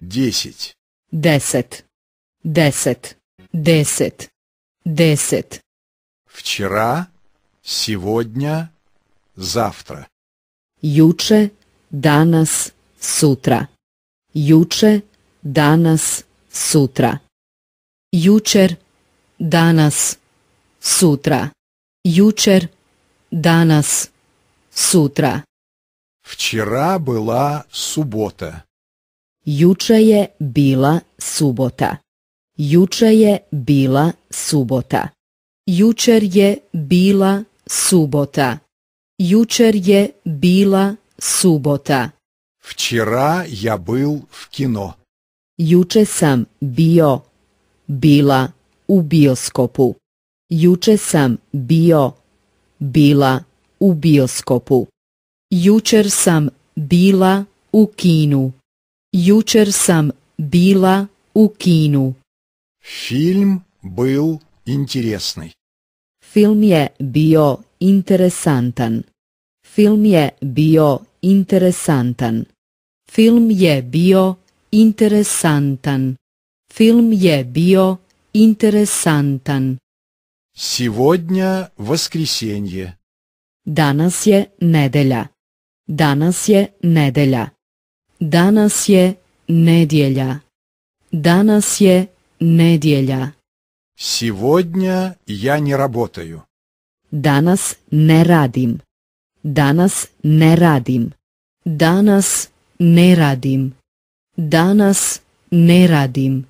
десять, десять, десять, десять, десять. Вчера, сегодня, завтра. Juče, данас, сутра. Juče, данас, сутра. Jučer, данас, сутра. Jučer, данас, сутра. Вчера была суббота. Juče je bila subota. Juče je bila subota. Jučer je bila subota. Jučer je bila subota. Včera ja bil v kino. Juče sam bio, bila u bioskopu. Juče sam bio, bila u bioskopu. Jučer sam bila u kinu. Jučer sam bila u kinu. Film был interesni. Film je bio interesantan. Film je bio interesantan. Film je bio interesantan. Film je bio interesantan. Сегодня воскресенье. Danas je nedelja. Danas je nedelja. Danas je nedjelja. Danas je nedjelja. Сегодня я не работаю. Danas ne radim. Danas ne radim. Danas ne radim. Danas ne radim.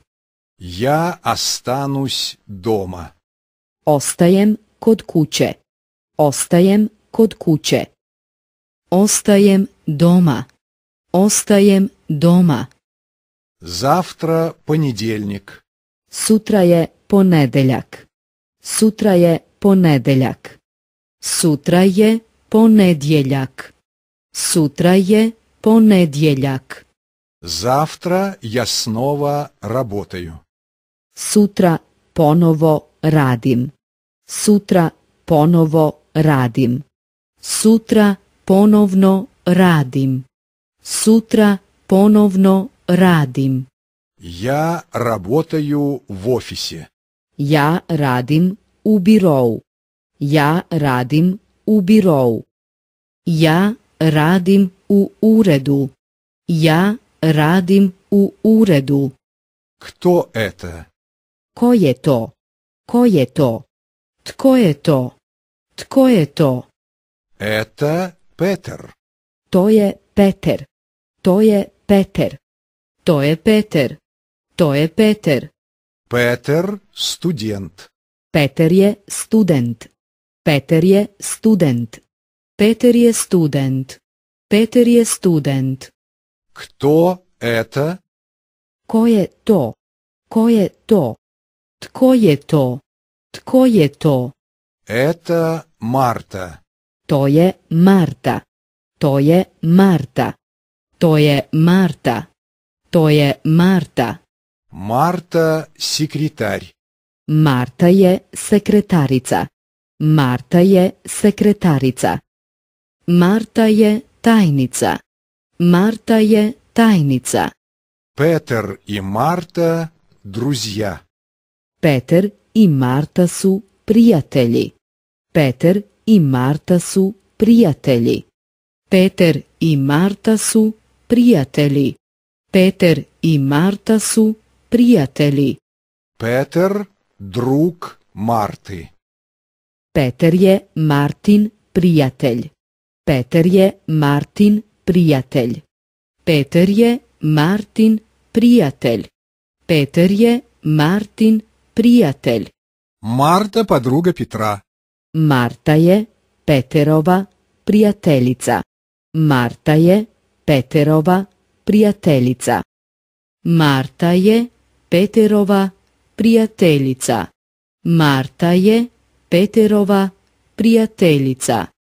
Ja останусь doma. Ostajem kod kuće. Ostajem kod kuće. Ostajem doma. Ostajem doma. Zavtra ponedjeljnik Sutra je ponedeljak. Sutra je ponedeljak. Sutra je ponedjeljak. Sutra je ponedjeljak. Zavtra ja snova rabotaju. Sutra ponovo radim. Sutra ponovo radim. Sutra ponovno radim. Сутра поновно радим. Я работаю в офисе. Я радим у бироу. Я радим у бироу. Я радим у уреду. Я радим у уреду. Кто это? Кое то? Кое то? Тко е то? Тко е то? Это Петер. То е Петер. To je Peter. To je Peter. To je Peter. Peter student. Peter je student. Peter je student. Peter je student. Peter je student. Kto eto? Ko je to? Ko je to? Tko je to? Tko je to? eta marta To je Marta. To je Marta. To je Marta. To je Marta. Marta sekretar. Marta je sekretarica. Marta je sekretarica. Marta je tajnica. Marta je tajnica. Peter i Marta druzja. Peter i Marta su prijatelji. Peter i Marta su prijatelji. Peter i Marta su prijatelji. Peter i Marta su prijatelji. Peter drug Marti. Peter je Martin prijatelj. Peter je Martin prijatelj. Peter je Martin prijatelj. Peter je Martin prijatelj. Marta pa druge Petra. Marta je Peterova prijateljica. Marta je Peterova prijateljica. Marta je Peterova prijateljica. Marta je Peterova prijateljica.